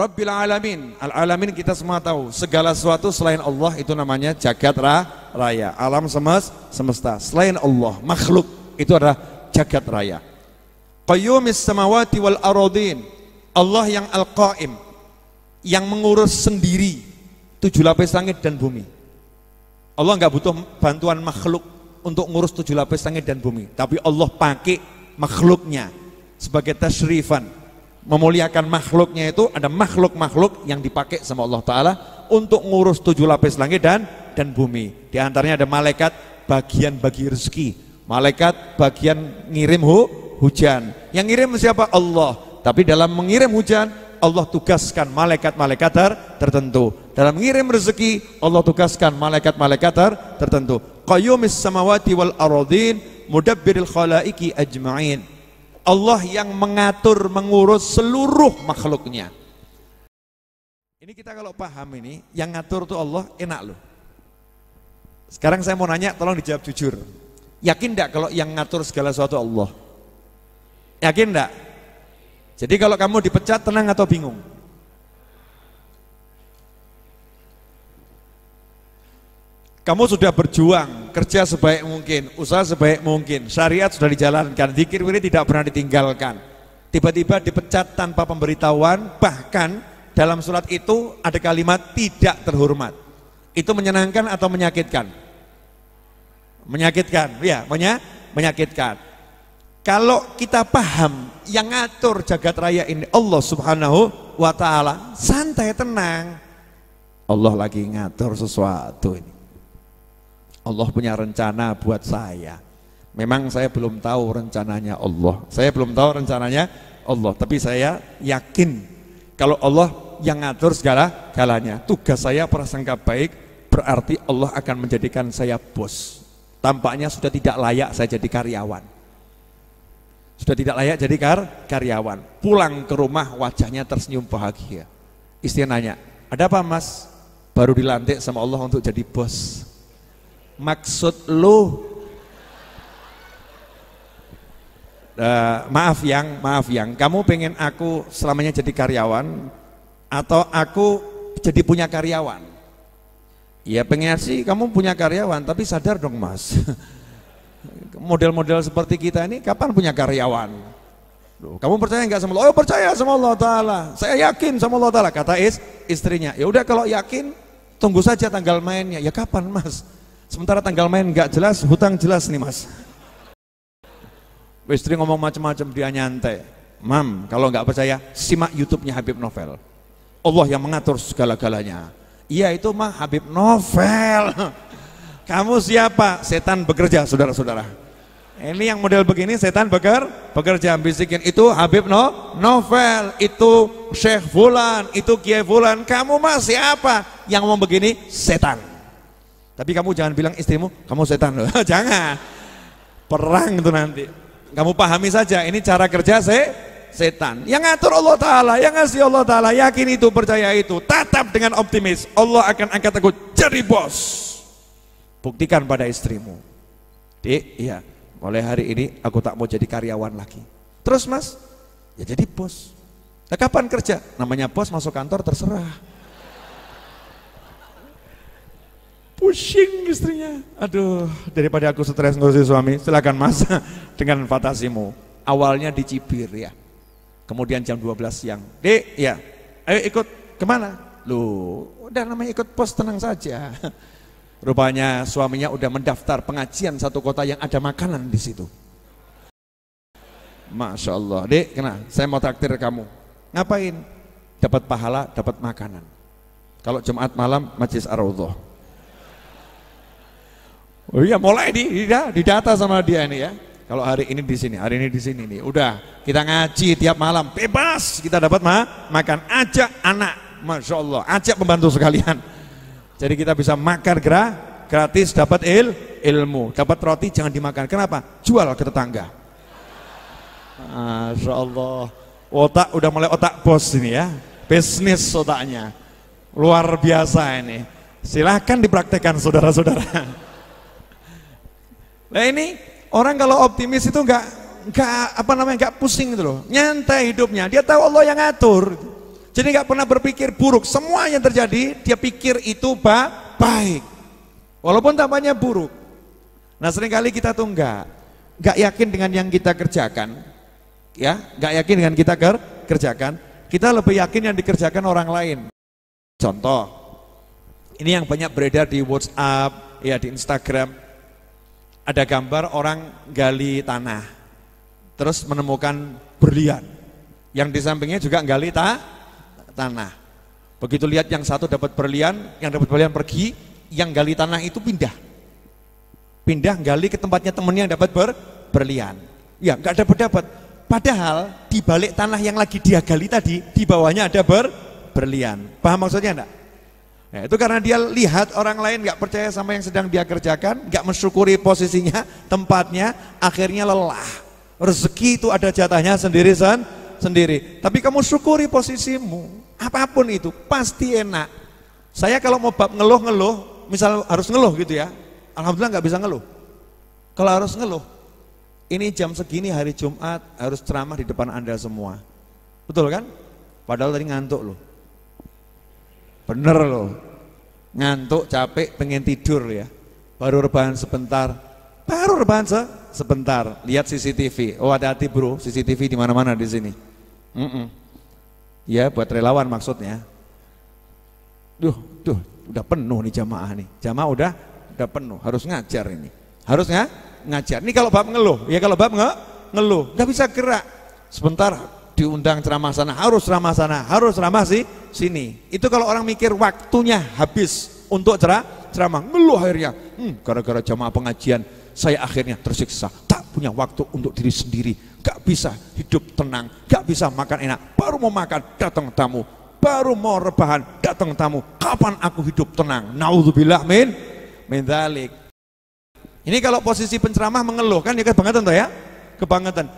Rabbil Alamin. Al-Alamin kita semua tahu, segala sesuatu selain Allah itu namanya jagat raya, alam semes, semesta. Selain Allah, makhluk itu adalah jagat raya. Qayyumis samawati wal aradin. Allah yang al-qaim, yang mengurus sendiri tujuh lapis langit dan bumi. Allah nggak butuh bantuan makhluk untuk ngurus tujuh lapis langit dan bumi, tapi Allah pakai makhluknya sebagai tasrifan memuliakan makhluknya itu ada makhluk-makhluk yang dipakai sama Allah Ta'ala untuk ngurus tujuh lapis langit dan dan bumi di antaranya ada malaikat bagian bagi rezeki malaikat bagian ngirim hu, hujan yang ngirim siapa? Allah tapi dalam mengirim hujan Allah tugaskan malaikat-malaikat ter tertentu. Dalam mengirim rezeki, Allah tugaskan malaikat-malaikat ter tertentu. Qayyumis samawati wal aradin mudabbiril khalaiki ajma'in. Allah yang mengatur, mengurus seluruh makhluknya. Ini kita kalau paham ini, yang ngatur tuh Allah enak loh. Sekarang saya mau nanya, tolong dijawab jujur. Yakin enggak kalau yang ngatur segala sesuatu Allah? Yakin enggak? Jadi kalau kamu dipecat tenang atau bingung? Kamu sudah berjuang, kerja sebaik mungkin, usaha sebaik mungkin, syariat sudah dijalankan, zikir wirid tidak pernah ditinggalkan. Tiba-tiba dipecat tanpa pemberitahuan, bahkan dalam surat itu ada kalimat tidak terhormat. Itu menyenangkan atau menyakitkan? Menyakitkan, ya, menya, menyakitkan. Kalau kita paham yang ngatur jagat raya ini Allah Subhanahu wa taala, santai tenang. Allah lagi ngatur sesuatu ini. Allah punya rencana buat saya. Memang saya belum tahu rencananya Allah. Saya belum tahu rencananya Allah, tapi saya yakin kalau Allah yang ngatur segala galanya. Tugas saya prasangka baik berarti Allah akan menjadikan saya bos. Tampaknya sudah tidak layak saya jadi karyawan. Sudah tidak layak jadi kar karyawan. Pulang ke rumah wajahnya tersenyum bahagia. Istri nanya, "Ada apa, Mas? Baru dilantik sama Allah untuk jadi bos." maksud lu uh, maaf yang maaf yang kamu pengen aku selamanya jadi karyawan atau aku jadi punya karyawan ya pengen sih kamu punya karyawan tapi sadar dong mas model-model seperti kita ini kapan punya karyawan Loh, kamu percaya nggak sama Allah? Oh percaya sama Allah Ta'ala Saya yakin sama Allah Ta'ala Kata is, istrinya Ya udah kalau yakin Tunggu saja tanggal mainnya Ya kapan mas? Sementara tanggal main nggak jelas, hutang jelas nih mas. Istri ngomong macam-macam dia nyantai. Mam, kalau nggak percaya, simak YouTube-nya Habib Novel. Allah yang mengatur segala-galanya. Iya itu mah Habib Novel. Kamu siapa? Setan bekerja, saudara-saudara. Ini yang model begini setan beker, bekerja bisikin itu Habib No, Novel, itu Syekh Fulan, itu Kiai Fulan. Kamu mah siapa? Yang mau begini setan. Tapi kamu jangan bilang istrimu, kamu setan loh. jangan. Perang itu nanti. Kamu pahami saja, ini cara kerja se setan. Yang ngatur Allah Ta'ala, yang ngasih Allah Ta'ala, yakin itu, percaya itu. Tatap dengan optimis, Allah akan angkat aku jadi bos. Buktikan pada istrimu. Dik, iya, mulai hari ini aku tak mau jadi karyawan lagi. Terus mas, ya jadi bos. Nah kapan kerja? Namanya bos masuk kantor terserah. Pusing istrinya. Aduh, daripada aku stres ngurusin suami, silakan Mas dengan fantasimu. Awalnya dicibir ya. Kemudian jam 12 siang, "Dek, ya. Ayo ikut kemana?" Loh, udah namanya ikut pos tenang saja. Rupanya suaminya udah mendaftar pengajian satu kota yang ada makanan di situ. Masya Allah, dek kena, saya mau traktir kamu. Ngapain? Dapat pahala, dapat makanan. Kalau Jumat malam, Majlis ar Oh iya mulai di, data sama dia ini ya. Kalau hari ini di sini, hari ini di sini nih. Udah kita ngaji tiap malam, bebas kita dapat ma makan. aja anak, masya Allah, aja pembantu sekalian. Jadi kita bisa makan gerah, gratis, dapat il ilmu, dapat roti jangan dimakan. Kenapa? Jual ke tetangga. Masya Allah, otak udah mulai otak bos ini ya, bisnis otaknya luar biasa ini. Silahkan dipraktekkan saudara-saudara. Nah ini orang kalau optimis itu nggak nggak apa namanya nggak pusing gitu loh. Nyantai hidupnya. Dia tahu Allah yang ngatur. Jadi nggak pernah berpikir buruk. Semua yang terjadi dia pikir itu baik. Walaupun tampaknya buruk. Nah seringkali kita tuh nggak nggak yakin dengan yang kita kerjakan. Ya, nggak yakin dengan kita ker kerjakan. Kita lebih yakin yang dikerjakan orang lain. Contoh, ini yang banyak beredar di WhatsApp, ya di Instagram ada gambar orang gali tanah, terus menemukan berlian. Yang di sampingnya juga gali ta tanah. Begitu lihat yang satu dapat berlian, yang dapat berlian pergi, yang gali tanah itu pindah. Pindah gali ke tempatnya temennya yang dapat ber berlian. Ya, nggak dapat dapat. Padahal di balik tanah yang lagi dia gali tadi, di bawahnya ada ber berlian. Paham maksudnya enggak? Ya, itu karena dia lihat orang lain gak percaya sama yang sedang dia kerjakan, gak mensyukuri posisinya, tempatnya, akhirnya lelah. Rezeki itu ada jatahnya sendiri San, sendiri. Tapi kamu syukuri posisimu, apapun itu pasti enak. Saya kalau mau bab ngeluh-ngeluh, misal harus ngeluh gitu ya, alhamdulillah gak bisa ngeluh. Kalau harus ngeluh, ini jam segini hari Jumat harus ceramah di depan anda semua, betul kan? Padahal tadi ngantuk loh bener loh ngantuk capek pengen tidur ya baru rebahan sebentar baru rebahan se sebentar lihat CCTV oh hati-hati bro CCTV di mana-mana di sini mm -mm. ya buat relawan maksudnya duh duh udah penuh nih jamaah nih jamaah udah udah penuh harus ngajar ini harus ngajar ini kalau bab ngeluh ya kalau bab nge ngeluh nggak bisa gerak sebentar diundang ceramah sana, harus ceramah sana, harus ceramah sih sini. Itu kalau orang mikir waktunya habis untuk cerah, ceramah, ngeluh akhirnya. Hmm, gara-gara jamaah pengajian saya akhirnya tersiksa. Tak punya waktu untuk diri sendiri. Gak bisa hidup tenang, gak bisa makan enak. Baru mau makan, datang tamu. Baru mau rebahan, datang tamu. Kapan aku hidup tenang? naudzubillah min min dhalik. Ini kalau posisi penceramah mengeluh kan ya kebangetan tuh ya? Kebangetan.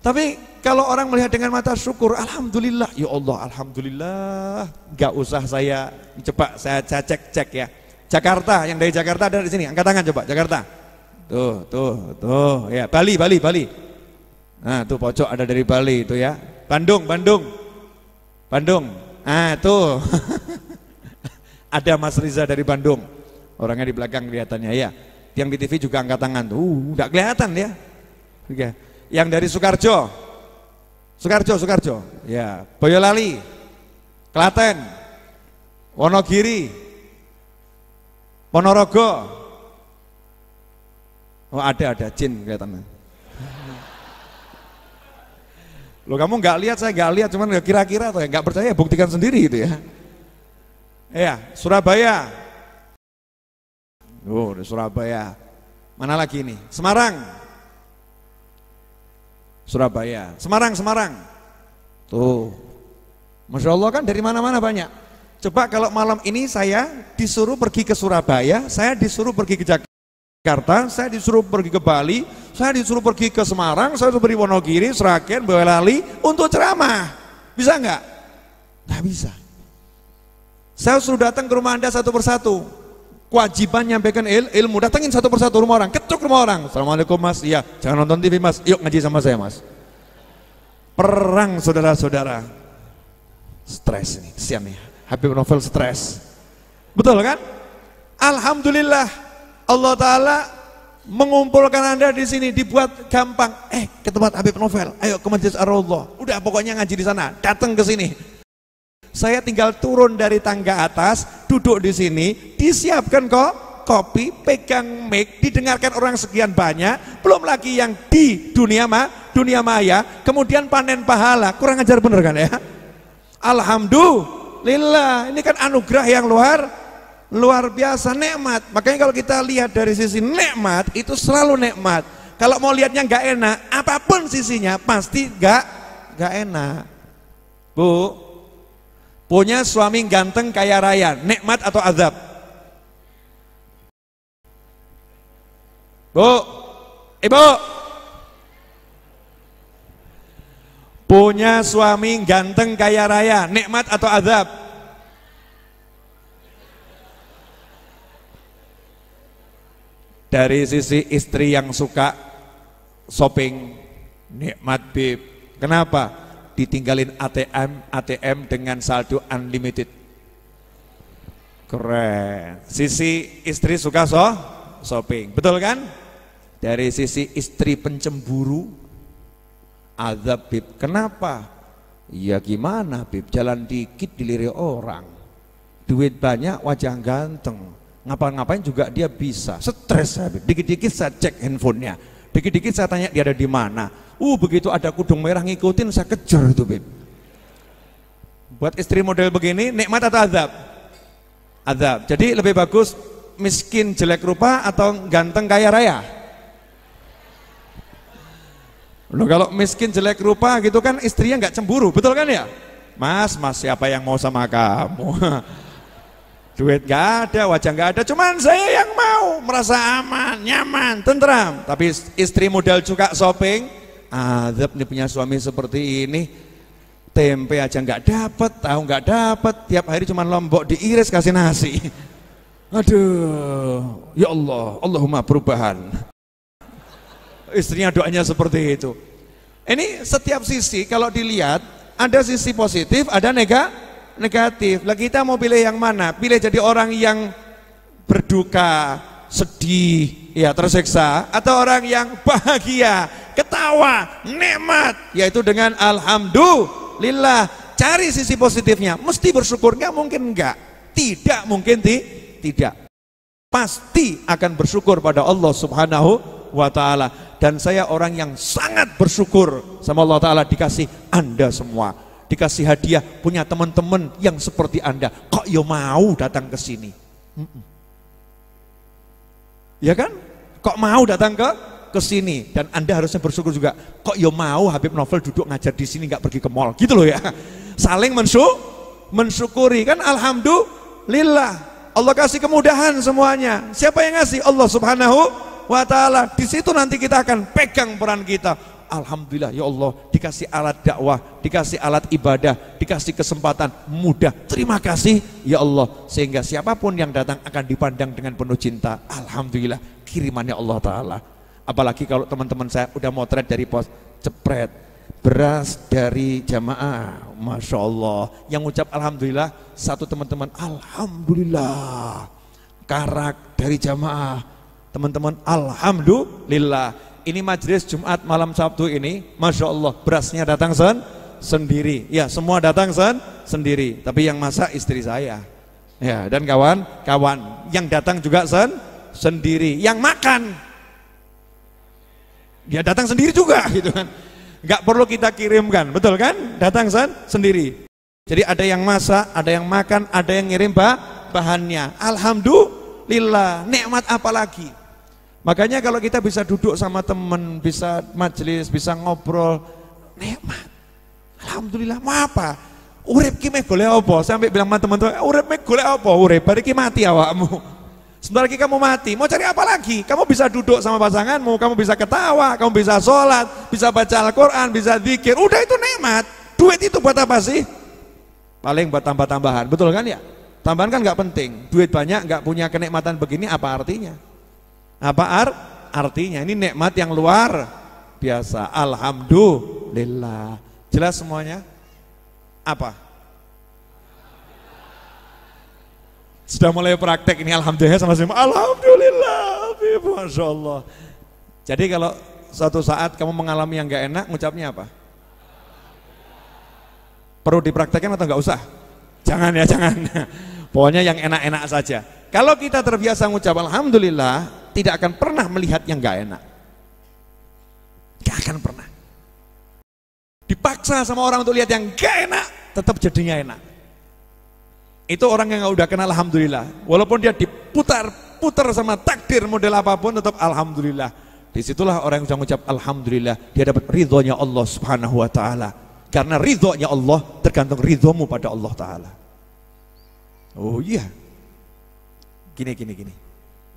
Tapi kalau orang melihat dengan mata syukur, Alhamdulillah, ya Allah, Alhamdulillah, nggak usah saya coba saya, cek cek ya. Jakarta, yang dari Jakarta ada di sini, angkat tangan coba, Jakarta. Tuh, tuh, tuh, ya Bali, Bali, Bali. Nah, tuh pojok ada dari Bali itu ya. Bandung, Bandung, Bandung. Ah, tuh. ada Mas Riza dari Bandung. Orangnya di belakang kelihatannya ya. Yang di TV juga angkat tangan. tuh, nggak kelihatan ya. Oke. Yang dari Sukarjo, Sukarjo, Sukarjo, Ya, Boyolali. Klaten. Wonogiri. Ponorogo. Oh, ada ada jin kelihatannya. lo kamu nggak lihat saya nggak lihat cuman ya kira-kira atau ya, nggak percaya buktikan sendiri gitu ya. Ya, Surabaya. Oh, Surabaya. Mana lagi ini? Semarang. Surabaya. Semarang, Semarang. Tuh. Masya Allah kan dari mana-mana banyak. Coba kalau malam ini saya disuruh pergi ke Surabaya, saya disuruh pergi ke Jakarta, saya disuruh pergi ke Bali, saya disuruh pergi ke Semarang, saya disuruh pergi Wonogiri, Seragen, Boyolali untuk ceramah. Bisa nggak? Nggak bisa. Saya suruh datang ke rumah Anda satu persatu kewajiban nyampaikan il, ilmu datangin satu persatu rumah orang ketuk rumah orang assalamualaikum mas iya jangan nonton TV mas yuk ngaji sama saya mas perang saudara-saudara stres nih sian nih Habib Novel stres betul kan Alhamdulillah Allah Ta'ala mengumpulkan anda di sini dibuat gampang eh ke tempat Habib Novel ayo ke majelis Ar-Raudhah udah pokoknya ngaji di sana datang ke sini saya tinggal turun dari tangga atas, duduk di sini, disiapkan kok kopi, pegang mic, didengarkan orang sekian banyak, belum lagi yang di dunia ma, dunia maya, kemudian panen pahala. Kurang ajar bener kan ya? Alhamdulillah, ini kan anugerah yang luar luar biasa nikmat. Makanya kalau kita lihat dari sisi nikmat itu selalu nikmat. Kalau mau lihatnya nggak enak, apapun sisinya pasti nggak nggak enak. Bu, Punya suami ganteng kaya raya, nikmat atau azab? Bu, ibu. Punya suami ganteng kaya raya, nikmat atau azab? Dari sisi istri yang suka shopping, nikmat bib. Kenapa? ditinggalin ATM, ATM dengan saldo unlimited. Keren. Sisi istri suka so, shopping, betul kan? Dari sisi istri pencemburu, azab bib. Kenapa? Ya gimana bib, jalan dikit dilirik orang. Duit banyak, wajah ganteng. Ngapa-ngapain juga dia bisa. Stres habib, dikit-dikit saya cek handphonenya Dikit-dikit saya tanya dia ada di mana. Uh begitu ada kudung merah ngikutin saya kejar itu Bib. Buat istri model begini nikmat atau azab? Azab. Jadi lebih bagus miskin jelek rupa atau ganteng kaya raya? Loh kalau miskin jelek rupa gitu kan istrinya nggak cemburu, betul kan ya? Mas, mas siapa yang mau sama kamu? duit gak ada, wajah gak ada, cuman saya yang mau merasa aman, nyaman, tentram. Tapi istri modal juga shopping, azab nih punya suami seperti ini, tempe aja nggak dapat, tahu nggak dapat, tiap hari cuman lombok diiris kasih nasi. Aduh, ya Allah, Allahumma perubahan. Istrinya doanya seperti itu. Ini setiap sisi kalau dilihat ada sisi positif, ada negatif negatif. Lah kita mau pilih yang mana? Pilih jadi orang yang berduka, sedih, ya tersiksa atau orang yang bahagia, ketawa, nikmat yaitu dengan alhamdulillah. Cari sisi positifnya. Mesti bersyukur enggak mungkin enggak. Tidak mungkin ti tidak. Pasti akan bersyukur pada Allah Subhanahu wa taala dan saya orang yang sangat bersyukur sama Allah taala dikasih Anda semua dikasih hadiah, punya teman-teman yang seperti Anda. Kok yo mau datang ke sini? Mm Ya kan? Kok mau datang ke ke sini dan Anda harusnya bersyukur juga. Kok yo mau Habib Novel duduk ngajar di sini nggak pergi ke mall gitu loh ya. Saling mensyuk mensyukuri kan alhamdulillah. Allah kasih kemudahan semuanya. Siapa yang ngasih? Allah Subhanahu wa taala. Di situ nanti kita akan pegang peran kita. Alhamdulillah ya Allah dikasih alat dakwah, dikasih alat ibadah, dikasih kesempatan mudah. Terima kasih ya Allah sehingga siapapun yang datang akan dipandang dengan penuh cinta. Alhamdulillah kirimannya Allah Ta'ala. Apalagi kalau teman-teman saya udah motret dari pos cepret beras dari jamaah Masya Allah yang ucap Alhamdulillah satu teman-teman Alhamdulillah karak dari jamaah teman-teman Alhamdulillah ini majlis Jumat malam Sabtu ini, Masya Allah berasnya datang sen sendiri. Ya semua datang sen sendiri. Tapi yang masak istri saya. Ya dan kawan-kawan yang datang juga sen sendiri. Yang makan dia ya, datang sendiri juga gitu kan. Gak perlu kita kirimkan, betul kan? Datang sen sendiri. Jadi ada yang masak, ada yang makan, ada yang ngirim bah bahannya. Alhamdulillah, nikmat apalagi. lagi? Makanya kalau kita bisa duduk sama teman, bisa majelis, bisa ngobrol, nikmat. Alhamdulillah, mau apa? Urip ki meh golek apa? Sampai bilang sama teman-teman, eh, urip meh boleh apa? Urip bari ki mati awakmu. Sebentar lagi kamu mati, mau cari apa lagi? Kamu bisa duduk sama pasanganmu, kamu bisa ketawa, kamu bisa sholat, bisa baca Al-Quran, bisa zikir. Udah itu nikmat. Duit itu buat apa sih? Paling buat tambah-tambahan, betul kan ya? Tambahan kan nggak penting. Duit banyak nggak punya kenikmatan begini apa artinya? Apa art artinya? Ini nikmat yang luar biasa. Alhamdulillah. Jelas semuanya? Apa? Sudah mulai praktek ini alhamdulillah sama semua. Alhamdulillah, Masya Jadi kalau suatu saat kamu mengalami yang gak enak, ngucapnya apa? Perlu dipraktekkan atau nggak usah? Jangan ya, jangan. Pokoknya yang enak-enak saja. Kalau kita terbiasa mengucap Alhamdulillah, tidak akan pernah melihat yang gak enak. Gak akan pernah. Dipaksa sama orang untuk lihat yang gak enak, tetap jadinya enak. Itu orang yang udah kenal Alhamdulillah. Walaupun dia diputar-putar sama takdir model apapun, tetap Alhamdulillah. Disitulah orang yang mengucap Alhamdulillah, dia dapat ridhonya Allah subhanahu wa ta'ala. Karena ridhonya Allah tergantung ridhomu pada Allah ta'ala. Oh iya, gini gini gini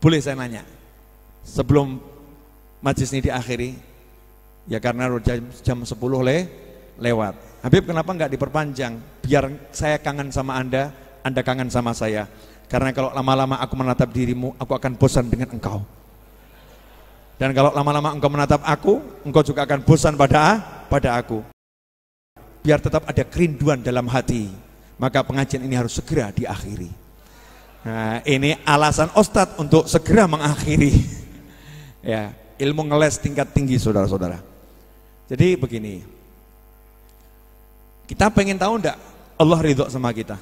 boleh saya nanya sebelum majlis ini diakhiri ya karena jam, jam 10 le, lewat Habib kenapa nggak diperpanjang biar saya kangen sama anda anda kangen sama saya karena kalau lama-lama aku menatap dirimu aku akan bosan dengan engkau dan kalau lama-lama engkau menatap aku engkau juga akan bosan pada pada aku biar tetap ada kerinduan dalam hati maka pengajian ini harus segera diakhiri nah ini alasan Ustadz untuk segera mengakhiri Ya, ilmu ngeles tingkat tinggi saudara-saudara. Jadi begini, kita pengen tahu enggak Allah ridho sama kita?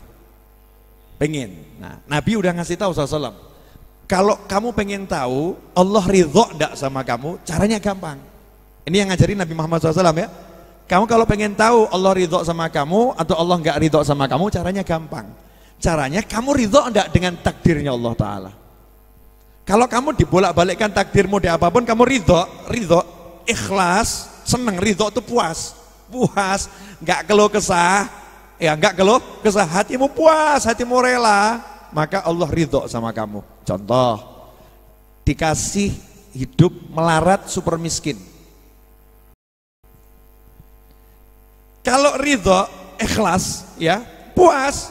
Pengen. Nah, Nabi udah ngasih tahu SAW. Kalau kamu pengen tahu Allah ridho enggak sama kamu, caranya gampang. Ini yang ngajarin Nabi Muhammad SAW ya. Kamu kalau pengen tahu Allah ridho sama kamu atau Allah nggak ridho sama kamu, caranya gampang. Caranya kamu ridho enggak dengan takdirnya Allah Ta'ala. Kalau kamu dibolak-balikkan takdirmu di apapun, kamu ridho, ridho, ikhlas, seneng, ridho itu puas, puas, nggak keluh kesah, ya nggak keluh kesah, hatimu puas, hatimu rela, maka Allah ridho sama kamu. Contoh, dikasih hidup melarat super miskin. Kalau ridho, ikhlas, ya puas,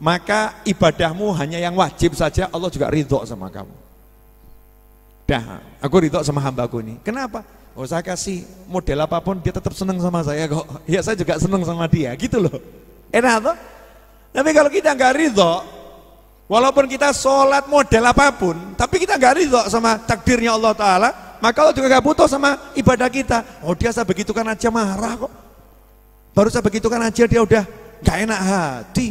maka ibadahmu hanya yang wajib saja, Allah juga ridho sama kamu dah aku ridho sama hambaku ini kenapa oh saya kasih model apapun dia tetap senang sama saya kok ya saya juga senang sama dia gitu loh enak tuh tapi kalau kita nggak ridho walaupun kita sholat model apapun tapi kita nggak ridho sama takdirnya Allah Ta'ala maka Allah juga nggak butuh sama ibadah kita oh dia saya begitukan aja marah kok baru saya begitukan aja dia udah nggak enak hati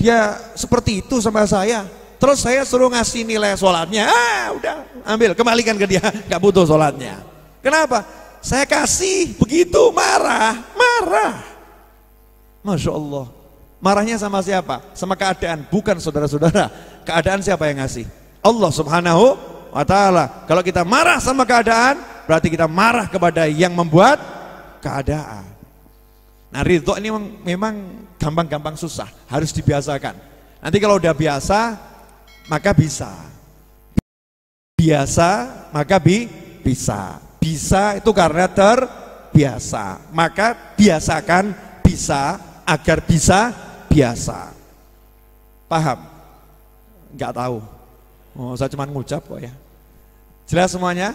dia seperti itu sama saya Terus saya suruh ngasih nilai sholatnya. Ah, udah, ambil, kembalikan ke dia. Gak butuh sholatnya. Kenapa? Saya kasih, begitu marah, marah. Masya Allah. Marahnya sama siapa? Sama keadaan, bukan saudara-saudara. Keadaan siapa yang ngasih? Allah subhanahu wa ta'ala. Kalau kita marah sama keadaan, berarti kita marah kepada yang membuat keadaan. Nah ridho ini memang gampang-gampang susah, harus dibiasakan. Nanti kalau udah biasa, maka bisa. Biasa maka bi bisa. Bisa itu karena terbiasa. Maka biasakan bisa agar bisa biasa. Paham? Enggak tahu. Oh, saya cuma ngucap kok ya. Jelas semuanya?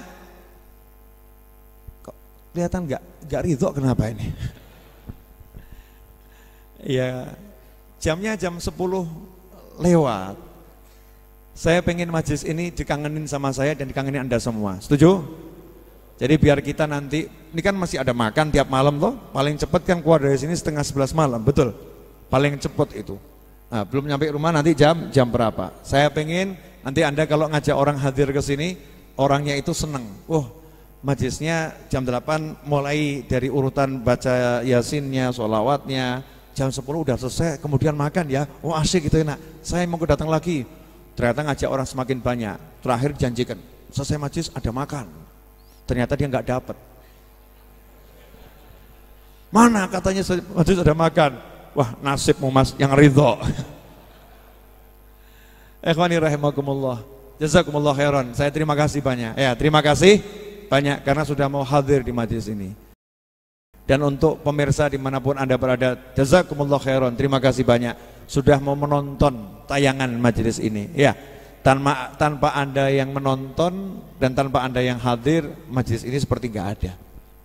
Kok kelihatan enggak enggak ridho kenapa ini? ya jamnya jam 10 lewat saya pengen majlis ini dikangenin sama saya dan dikangenin Anda semua. Setuju? Jadi biar kita nanti, ini kan masih ada makan tiap malam loh, paling cepat kan keluar dari sini setengah sebelas malam, betul? Paling cepat itu. Nah, belum nyampe rumah nanti jam jam berapa? Saya pengen nanti Anda kalau ngajak orang hadir ke sini, orangnya itu seneng. Wah, oh, majelisnya jam 8 mulai dari urutan baca yasinnya, sholawatnya, jam 10 udah selesai, kemudian makan ya, oh asik gitu enak, saya mau datang lagi, Ternyata ngajak orang semakin banyak. Terakhir janjikan, selesai majlis ada makan. Ternyata dia nggak dapat. Mana katanya majlis ada makan? Wah nasibmu mas yang ridho. Ikhwani rahimakumullah. Jazakumullah heron Saya terima kasih banyak. Ya, terima kasih banyak karena sudah mau hadir di majlis ini. Dan untuk pemirsa dimanapun Anda berada, jazakumullah heron Terima kasih banyak sudah mau menonton tayangan majelis ini. Ya, tanpa tanpa Anda yang menonton dan tanpa Anda yang hadir, majelis ini seperti nggak ada.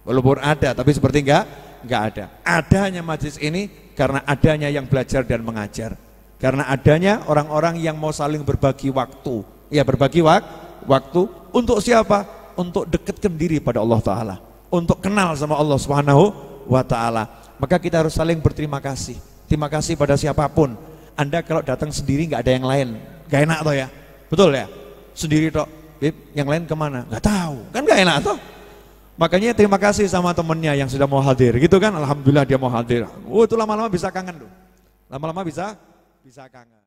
Walaupun ada, tapi seperti nggak nggak ada. Adanya majelis ini karena adanya yang belajar dan mengajar. Karena adanya orang-orang yang mau saling berbagi waktu. Ya, berbagi wak waktu untuk siapa? Untuk dekatkan diri pada Allah taala, untuk kenal sama Allah Subhanahu wa taala. Maka kita harus saling berterima kasih Terima kasih pada siapapun. Anda kalau datang sendiri nggak ada yang lain. Gak enak toh ya? Betul ya? Sendiri toh. Bip, yang lain kemana? Gak tahu. Kan gak enak toh? Makanya terima kasih sama temennya yang sudah mau hadir. Gitu kan? Alhamdulillah dia mau hadir. Oh, itu lama-lama bisa kangen tuh. Lama-lama bisa bisa kangen.